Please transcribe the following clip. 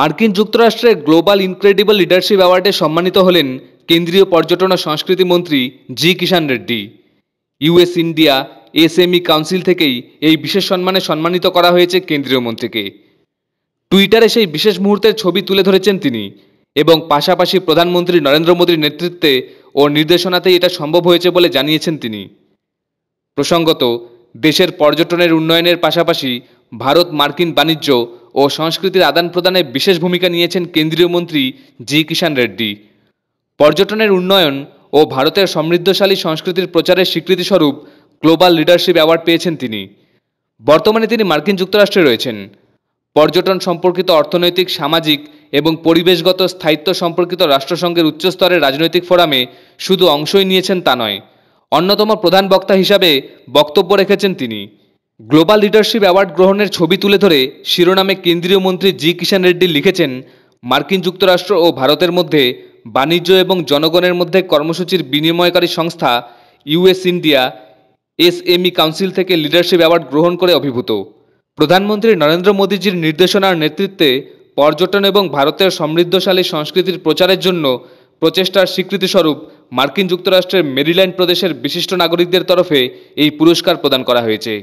মার্কিন যুক্তরাষ্ট্রের global incredible leadership অ্যাওয়ার্ডে সম্মানিত হলেন কেন্দ্রীয় পর্যটন ও সংস্কৃতি মন্ত্রী G Kishan Reddy US India SME council থেকেই এই বিশেষ সম্মানে সম্মানিত করা হয়েছে কেন্দ্রীয় মন্ত্রীকে টুইটারে সেই বিশেষ মুহূর্তের ছবি তুলে ধরেছেন তিনি এবং পাশাপাশি প্রধানমন্ত্রী নরেন্দ্র মোদীর নেতৃত্বে ও নির্দেশনাতেই এটা সম্ভব হয়েছে বলে জানিয়েছেন তিনি প্রসঙ্গত দেশের পর্যটনের উন্নয়নের পাশাপাশি ভারত মার্কিন বাণিজ্য ও সংস্কৃতির আদান প্রদানে বিশেষ ভূমিকা নিয়েছেন কেন্দ্রীয় মন্ত্রী জি কিষাণ রেড্ডি পর্যটনের উন্নয়ন ও ভারতের সমৃদ্ধশালী সংস্কৃতির প্রচারের স্বীকৃতিস্বরূপ গ্লোবাল লিডারশিপ অ্যাওয়ার্ড পেয়েছেন তিনি বর্তমানে তিনি মার্কিন যুক্তরাষ্ট্রে রয়েছেন পর্যটন সম্পর্কিত অর্থনৈতিক সামাজিক এবং পরিবেশগত স্থায়িত্ব সম্পর্কিত রাষ্ট্রসংঘের উচ্চস্তরের রাজনৈতিক ফোরামে শুধু অংশই নিয়েছেন তা নয় অন্যতম প্রধান বক্তা হিসাবে বক্তব্য রেখেছেন তিনি গ্লোবাল লিডারশিপ অ্যাওয়ার্ড গ্রহণের ছবি তুলে ধরে শিরোনামে কেন্দ্রীয় মন্ত্রী জি কিষাণ রেড্ডি লিখেছেন মার্কিন যুক্তরাষ্ট্র ও ভারতের মধ্যে বাণিজ্য এবং জনগণের মধ্যে কর্মসূচির বিনিময়কারী সংস্থা ইউএস ইন্ডিয়া এসএমই কাউন্সিল থেকে লিডারশিপ অ্যাওয়ার্ড গ্রহণ করে অভিভূত প্রধানমন্ত্রী নরেন্দ্র মোদীজির নির্দেশনার নেতৃত্বে পর্যটন এবং ভারতের সমৃদ্ধশালী সংস্কৃতির প্রচারের জন্য প্রচেষ্টার স্বীকৃতিস্বরূপ মার্কিন যুক্তরাষ্ট্রের মেরিল্যান্ড প্রদেশের বিশিষ্ট নাগরিকদের তরফে এই পুরস্কার প্রদান করা হয়েছে